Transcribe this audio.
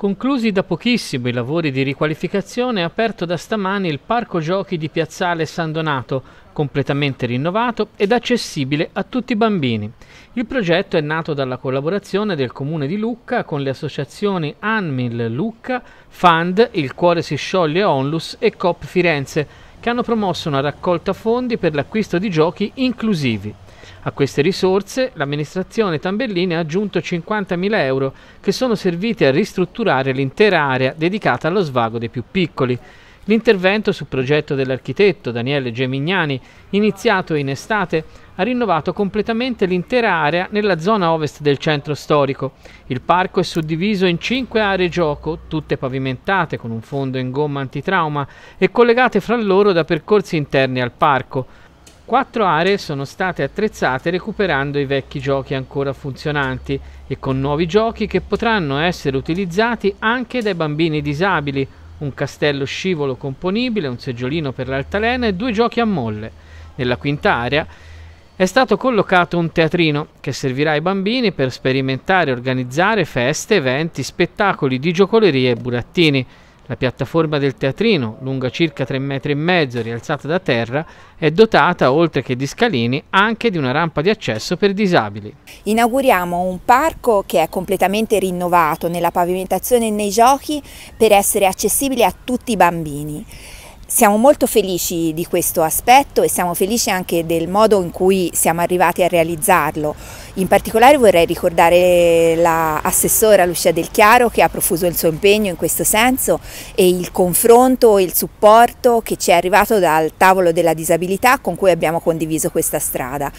Conclusi da pochissimo i lavori di riqualificazione, è aperto da stamani il parco giochi di Piazzale San Donato, completamente rinnovato ed accessibile a tutti i bambini. Il progetto è nato dalla collaborazione del Comune di Lucca con le associazioni Anmil Lucca, Fund, Il Cuore si scioglie Onlus e Cop Firenze, che hanno promosso una raccolta fondi per l'acquisto di giochi inclusivi. A queste risorse l'amministrazione Tambellini ha aggiunto 50.000 euro che sono serviti a ristrutturare l'intera area dedicata allo svago dei più piccoli. L'intervento su progetto dell'architetto Daniele Gemignani, iniziato in estate, ha rinnovato completamente l'intera area nella zona ovest del centro storico. Il parco è suddiviso in cinque aree gioco, tutte pavimentate con un fondo in gomma antitrauma e collegate fra loro da percorsi interni al parco. Quattro aree sono state attrezzate recuperando i vecchi giochi ancora funzionanti e con nuovi giochi che potranno essere utilizzati anche dai bambini disabili, un castello scivolo componibile, un seggiolino per l'altalena e due giochi a molle. Nella quinta area è stato collocato un teatrino che servirà ai bambini per sperimentare e organizzare feste, eventi, spettacoli di giocolerie e burattini. La piattaforma del teatrino, lunga circa 3,5 metri rialzata da terra, è dotata, oltre che di scalini, anche di una rampa di accesso per disabili. Inauguriamo un parco che è completamente rinnovato nella pavimentazione e nei giochi per essere accessibile a tutti i bambini. Siamo molto felici di questo aspetto e siamo felici anche del modo in cui siamo arrivati a realizzarlo. In particolare vorrei ricordare l'assessora la Lucia Del Chiaro che ha profuso il suo impegno in questo senso e il confronto e il supporto che ci è arrivato dal tavolo della disabilità con cui abbiamo condiviso questa strada.